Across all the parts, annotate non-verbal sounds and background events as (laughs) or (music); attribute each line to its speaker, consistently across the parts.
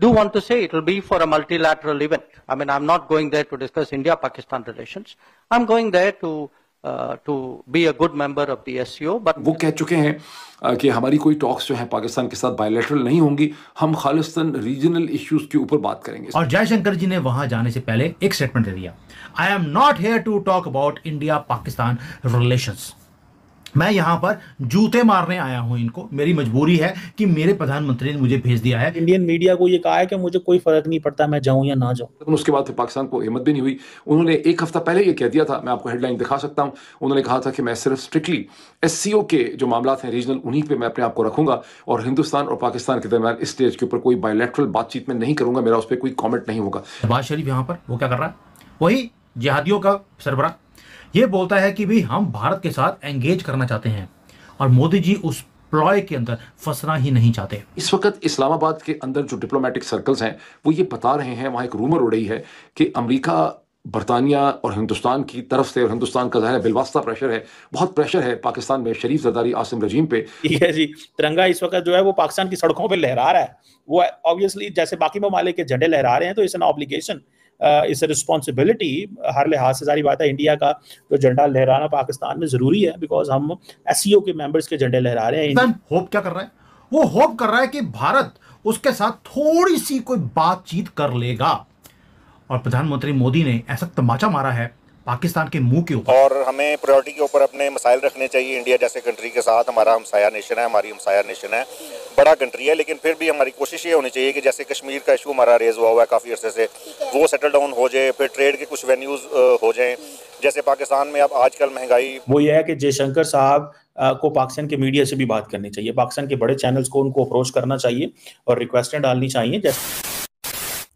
Speaker 1: do want to say it will be for a multilateral event. I mean, I'm not going there to discuss India-Pakistan relations.
Speaker 2: I'm going there to uh, to be a good member of the SEO. But वो कह चुके हैं uh, कि हमारी कोई talks जो हैं पाकिस्तान के साथ bilateral नहीं होंगी. हम खालिस्तान regional issues के ऊपर बात करेंगे.
Speaker 1: और जयशंकर जी ने वहाँ जाने से पहले एक statement दे दिया. I am not here to talk about India-Pakistan relations. मैं यहाँ पर जूते मारने आया हूँ इनको मेरी मजबूरी है कि मेरे प्रधानमंत्री ने मुझे भेज दिया है इंडियन मीडिया को ये
Speaker 2: कहा है कि मुझे कोई फर्क नहीं पड़ता मैं जाऊँ या ना जाऊँ लेकिन उसके बाद फिर पाकिस्तान को हिम्मत भी नहीं हुई उन्होंने एक हफ्ता पहले ये कह दिया था मैं आपको हेडलाइन दिखा सकता हूँ उन्होंने कहा था कि मैं सिर्फ स्ट्रिक्टली एस के जो मामला हैं रीजनल उन्हीं पर मैं अपने आप को रखूंगा और हिंदुस्तान और पाकिस्तान के दरमियान इस स्टेज के ऊपर कोई बायोलेट्रल बातचीत में नहीं करूंगा मेरा उस पर कोई कॉमेंट नहीं होगा
Speaker 1: नवाज शरीफ यहाँ पर वो क्या कर रहा है वही जिहादियों का सरबराह ये बोलता है कि भाई हम भारत के साथ एंगेज करना चाहते हैं और मोदी जी उस प्लॉय के अंदर फंसना ही नहीं चाहते
Speaker 2: इस वक्त इस्लामाबाद के अंदर जो डिप्लोमेटिक सर्कल्स हैं वो ये बता रहे हैं वहाँ एक रूमर उड़ी है कि अमरीका बरतानिया और हिंदुस्तान की तरफ से और हिंदुस्तान का जहर बिलवास्ता प्रेशर है बहुत प्रेशर है पाकिस्तान में शरीफ जरदारी आसिम रजीम पे ठीक (laughs) है जी तिरंगा इस वक्त जो है वो पाकिस्तान की सड़कों पर लहरा रहा है वो ऑब्वियसली
Speaker 1: जैसे बाकी ममालिक के झंडे लहरा रहे हैं तो is an obligation is uh, responsibility हर लिहाज से सारी बात है इंडिया का जो झंडा लहराना पाकिस्तान में ज़रूरी है बिकॉज हम एस e के मेंबर्स के झंडे लहरा रहे हैं होप क्या कर रहा है वो होप कर रहा है कि भारत उसके साथ थोड़ी सी कोई बातचीत कर लेगा और प्रधानमंत्री मोदी ने ऐसा तमाचा मारा है पाकिस्तान के मुंह के ऊपर और हमें प्रायोरिटी के ऊपर अपने मसाइल रखने चाहिए इंडिया जैसे कंट्री के साथ हमारा हमसाया नेशन है हमारी हमसाया नेशन है बड़ा कंट्री है लेकिन फिर भी हमारी कोशिश ये होनी चाहिए कि जैसे कश्मीर का इशू हमारा रेज हुआ हुआ है काफ़ी अर्से से वो सेटल डाउन हो जाए फिर ट्रेड के कुछ वेन्यूज़ हो जाएँ जैसे पाकिस्तान में अब आजकल महंगाई वो ये है कि जयशंकर साहब को पाकिस्तान के मीडिया से भी बात करनी चाहिए पाकिस्तान के बड़े चैनल्स को उनको अप्रोच करना चाहिए और रिक्वेस्टें डालनी चाहिए
Speaker 3: जैसे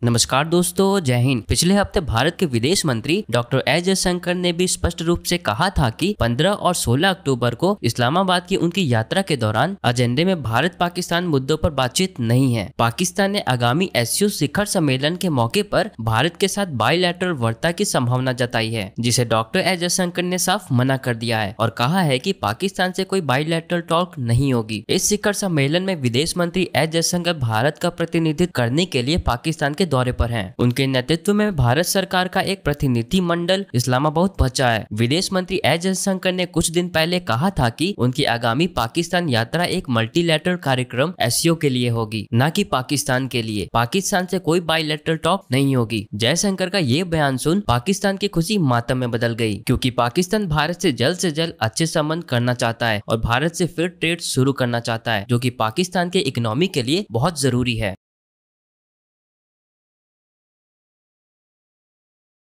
Speaker 3: नमस्कार दोस्तों जय हिंद पिछले हफ्ते भारत के विदेश मंत्री डॉक्टर एस जयशंकर ने भी स्पष्ट रूप से कहा था कि 15 और 16 अक्टूबर को इस्लामाबाद की उनकी यात्रा के दौरान एजेंडे में भारत पाकिस्तान मुद्दों पर बातचीत नहीं है पाकिस्तान ने आगामी एस शिखर सम्मेलन के मौके पर भारत के साथ बायोलैटरल वार्ता की संभावना जताई है जिसे डॉक्टर एस जयशंकर ने साफ मना कर दिया है और कहा है की पाकिस्तान ऐसी कोई बायोलैटरल टॉक नहीं होगी इस शिखर सम्मेलन में विदेश मंत्री एस जयशंकर भारत का प्रतिनिधित्व करने के लिए पाकिस्तान के दौरे पर हैं उनके नेतृत्व में भारत सरकार का एक प्रतिनिधि मंडल इस्लामाबाद पहुंचा है विदेश मंत्री एस जयशंकर ने कुछ दिन पहले कहा था कि उनकी आगामी पाकिस्तान यात्रा एक मल्टीलेटरल कार्यक्रम एसियो के लिए होगी न की पाकिस्तान के लिए पाकिस्तान से कोई लेटर टॉप नहीं होगी जयशंकर का ये बयान सुन पाकिस्तान की खुशी मातम में बदल गई क्योंकि पाकिस्तान भारत से जल्द से जल्द अच्छे संबंध करना चाहता है और भारत से फिर ट्रेड शुरू करना चाहता है जो कि पाकिस्तान के इकोनॉमी के लिए बहुत जरूरी है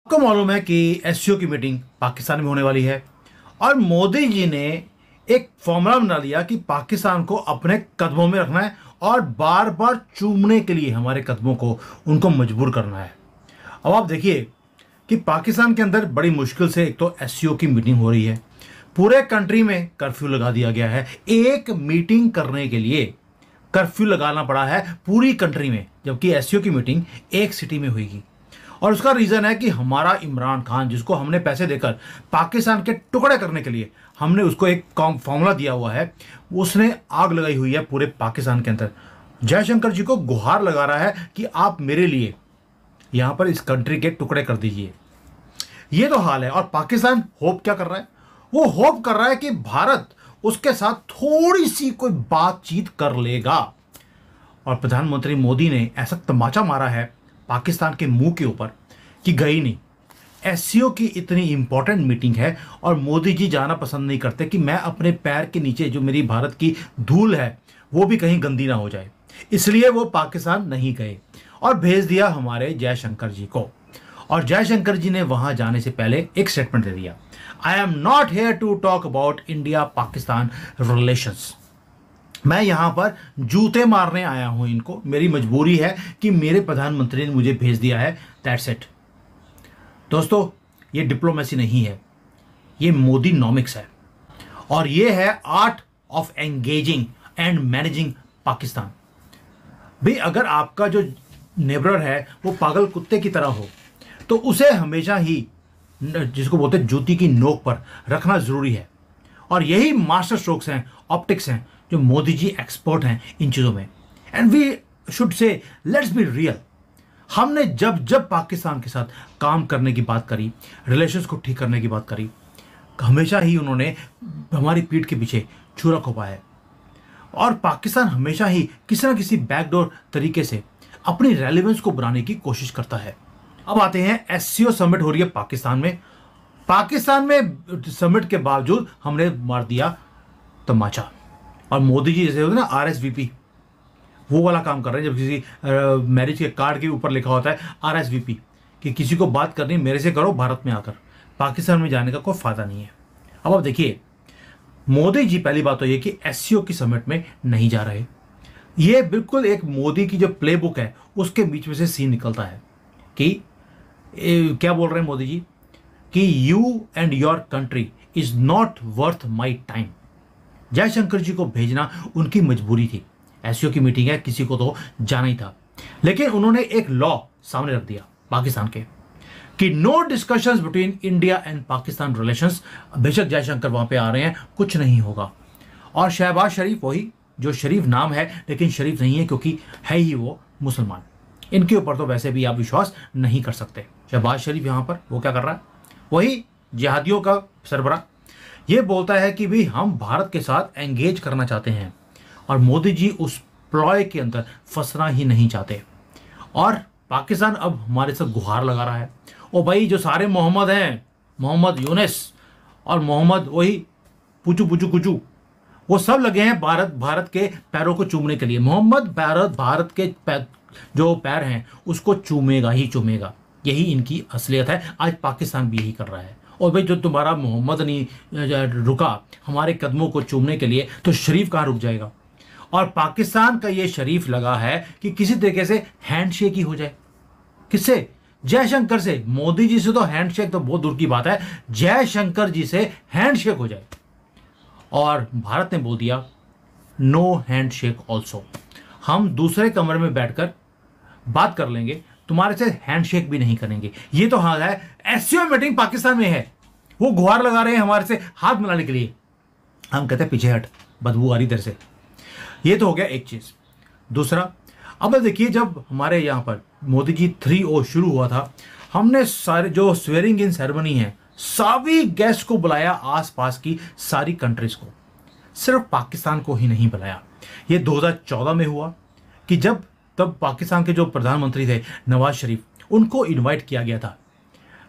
Speaker 1: आपको मालूम है कि एस की मीटिंग पाकिस्तान में होने वाली है और मोदी जी ने एक फॉर्मूला बना लिया कि पाकिस्तान को अपने कदमों में रखना है और बार बार चूमने के लिए हमारे कदमों को उनको मजबूर करना है अब आप देखिए कि पाकिस्तान के अंदर बड़ी मुश्किल से एक तो एस की मीटिंग हो रही है पूरे कंट्री में कर्फ्यू लगा दिया गया है एक मीटिंग करने के लिए कर्फ्यू लगाना पड़ा है पूरी कंट्री में जबकि एस की मीटिंग एक सिटी में होगी और उसका रीज़न है कि हमारा इमरान खान जिसको हमने पैसे देकर पाकिस्तान के टुकड़े करने के लिए हमने उसको एक फॉर्मूला दिया हुआ है उसने आग लगाई हुई है पूरे पाकिस्तान के अंदर जयशंकर जी को गुहार लगा रहा है कि आप मेरे लिए यहाँ पर इस कंट्री के टुकड़े कर दीजिए ये तो हाल है और पाकिस्तान होप क्या कर रहा है वो होप कर रहा है कि भारत उसके साथ थोड़ी सी कोई बातचीत कर लेगा और प्रधानमंत्री मोदी ने ऐसा तमाचा मारा है पाकिस्तान के मुंह के ऊपर कि गई नहीं एस की इतनी इंपॉर्टेंट मीटिंग है और मोदी जी जाना पसंद नहीं करते कि मैं अपने पैर के नीचे जो मेरी भारत की धूल है वो भी कहीं गंदी ना हो जाए इसलिए वो पाकिस्तान नहीं गए और भेज दिया हमारे जयशंकर जी को और जयशंकर जी ने वहां जाने से पहले एक स्टेटमेंट दे दिया I am not here to talk about India Pakistan relations मैं यहाँ पर जूते मारने आया हूँ इनको मेरी मजबूरी है कि मेरे प्रधानमंत्री ने मुझे भेज दिया है दैट्स इट दोस्तों ये डिप्लोमेसी नहीं है ये मोदी नॉमिक्स है और ये है art of engaging and managing Pakistan भाई अगर आपका जो नेबर है वो पागल कुत्ते की तरह हो तो उसे हमेशा ही जिसको बोलते जूती की नोक पर रखना ज़रूरी है और यही मास्टर स्ट्रोक्स हैं ऑप्टिक्स हैं जो मोदी जी एक्सपर्ट हैं इन चीज़ों में and we should say let's be real हमने जब जब पाकिस्तान के साथ काम करने की बात करी रिलेशन को ठीक करने की बात करी हमेशा ही उन्होंने हमारी पीठ के पीछे छुरा खोपा है और पाकिस्तान हमेशा ही किसी न किसी बैकडोर तरीके से अपनी रेलिवेंस को बनाने की कोशिश करता है अब आते हैं एस समिट हो रही है पाकिस्तान में पाकिस्तान में समिट के बावजूद हमने मार दिया तमाचा और मोदी जी जैसे होते हैं ना आर एस वी पी वो वाला काम कर रहे हैं जब किसी मैरिज के कार्ड के ऊपर लिखा होता है आर एस वी पी कि किसी को बात करनी मेरे से करो भारत में आकर पाकिस्तान में जाने का कोई फ़ायदा नहीं है अब आप देखिए मोदी जी पहली बात तो ये कि एस की समिट में नहीं जा रहे ये बिल्कुल एक मोदी की जो प्ले बुक है उसके बीच में से सीन निकलता है कि ए, क्या बोल रहे हैं मोदी जी कि you and your country is not worth my time Jaishankar ji को भेजना उनकी मजबूरी थी एसओ की मीटिंग है किसी को तो जाना ही था लेकिन उन्होंने एक लॉ सामने रख दिया पाकिस्तान के कि no discussions between India and Pakistan relations बेशक जयशंकर वहां पे आ रहे हैं कुछ नहीं होगा और शहबाज शरीफ वही जो शरीफ नाम है लेकिन शरीफ नहीं है क्योंकि है ही वो मुसलमान इनके ऊपर तो वैसे भी आप विश्वास नहीं कर सकते शहबाज शरीफ यहां पर वो क्या कर रहा है वही जिहादियों का सरबराह ये बोलता है कि भी हम भारत के साथ एंगेज करना चाहते हैं और मोदी जी उस प्लॉय के अंदर फंसना ही नहीं चाहते और पाकिस्तान अब हमारे साथ गुहार लगा रहा है ओ भाई जो सारे मोहम्मद हैं मोहम्मद यूनिस और मोहम्मद वही पुचू पुचू कुचू वो सब लगे हैं भारत भारत के पैरों को चूमने के लिए मोहम्मद भारत भारत के पैर जो पैर हैं उसको चूमेगा ही चूमेगा यही इनकी असलियत है आज पाकिस्तान भी यही कर रहा है और भाई जो तुम्हारा मोहम्मद नहीं रुका हमारे कदमों को चूमने के लिए तो शरीफ कहाँ रुक जाएगा और पाकिस्तान का ये शरीफ लगा है कि किसी तरीके से हैंडशेक ही हो जाए किससे जयशंकर से मोदी जी से तो हैंडशेक तो बहुत दूर की बात है जयशंकर जी से हैंडशेक हो जाए और भारत ने बोल दिया नो हैंडशेक ऑल्सो हम दूसरे कमरे में बैठकर बात कर लेंगे तुम्हारे से हैंडशेक भी नहीं करेंगे ये तो हाल है एससीओ मीटिंग पाकिस्तान में है वो गुहार लगा रहे हैं हमारे से हाथ मिलाने के लिए हम कहते हैं पीछे हट बदबू आ रही इधर से ये तो हो गया एक चीज़ दूसरा अब देखिए जब हमारे यहाँ पर मोदी जी थ्री ओ शुरू हुआ था हमने सारे जो स्वेरिंग इन सेरेमनी है सभी गेस्ट को बुलाया आसपास की सारी कंट्रीज को सिर्फ पाकिस्तान को ही नहीं बुलाया ये 2014 में हुआ कि जब तब पाकिस्तान के जो प्रधानमंत्री थे नवाज शरीफ उनको इन्वाइट किया गया था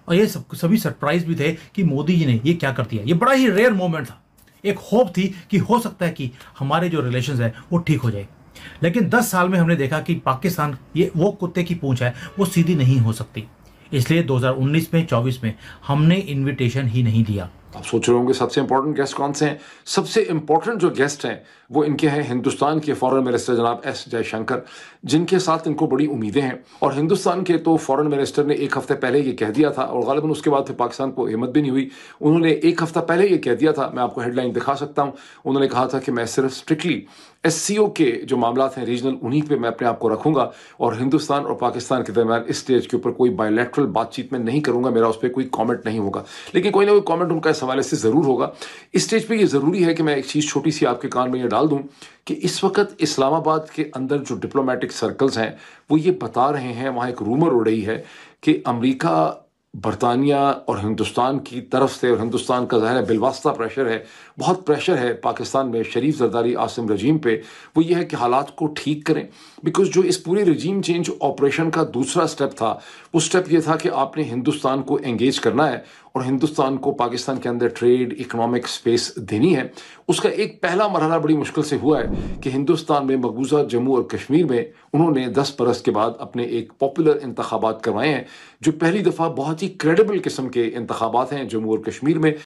Speaker 1: और ये सब सभी सरप्राइज भी थे कि मोदी जी ने ये क्या कर दिया ये बड़ा ही रेयर मोमेंट था एक होप थी कि हो सकता है कि हमारे जो रिलेशन है वो ठीक हो जाए लेकिन 10 साल में हमने देखा कि पाकिस्तान ये वो कुत्ते की पूंछ है वो सीधी नहीं हो सकती इसलिए 2019 में 24 में हमने इनविटेशन ही नहीं दिया
Speaker 2: आप सोच रहे होंगे सबसे इंपॉर्टेंट गेस्ट कौन से हैं सबसे इंपॉर्टेंट जो गेस्ट हैं वो इनके हैं हिंदुस्तान के फॉरेन मिनिस्टर जनाब एस जयशंकर जिनके साथ इनको बड़ी उम्मीदें हैं और हिंदुस्तान के तो फॉरेन मिनिस्टर ने एक हफ्ते पहले ये कह दिया था और गालिबा उसके बाद फिर पाकिस्तान को हिम्मत भी नहीं हुई उन्होंने एक हफ्ता पहले ये कह दिया था मैं आपको हेडलाइन दिखा सकता हूँ उन्होंने कहा था कि मैं सिर्फ स्ट्रिक्टली एस के जो मामला हैं रीजनल उन्हीं पे मैं अपने आप को रखूंगा और हिंदुस्तान और पाकिस्तान के दरमियान इस स्टेज के ऊपर कोई बायोलेट्रल बातचीत में नहीं करूंगा मेरा उस पर कोई कॉमेंट नहीं होगा लेकिन कोई ना कोई कॉमेंट उनका इस हवाले से ज़रूर होगा इस स्टेज पर यह ज़रूरी है कि मैं एक चीज़ छोटी सी आपके कान में यह डाल दूँ कि इस वक्त इस्लामाबाद के अंदर जो डिप्लोमेटिक सर्कल्स हैं वो ये बता रहे हैं वहाँ एक रूमर उड़ रही है कि अमरीका बरतानिया और हिंदुस्तान की तरफ से और हिंदुस्तान का ज़ाहिर है बिलवास्ता प्रेशर है बहुत प्रेशर है पाकिस्तान में शरीफ जरदारी आसम रजीम पे वो ये है कि हालात को ठीक करें बिकॉज जो इस पूरी रजीम चेंज ऑपरेशन का दूसरा स्टेप था वो स्टेप ये था कि आपने हिंदुस्तान को एंगेज करना है और हिंदुस्तान को पाकिस्तान के अंदर ट्रेड इकोनॉमिक स्पेस देनी है उसका एक पहला मरहला बड़ी मुश्किल से हुआ है कि हिंदुस्तान में मकबूजा जम्मू और कश्मीर में उन्होंने दस बरस के बाद अपने एक पॉपुलर इंतबात करवाए हैं जो पहली दफ़ा बहुत ही क्रेडिबल किस्म के इंतबात हैं जम्मू और कश्मीर में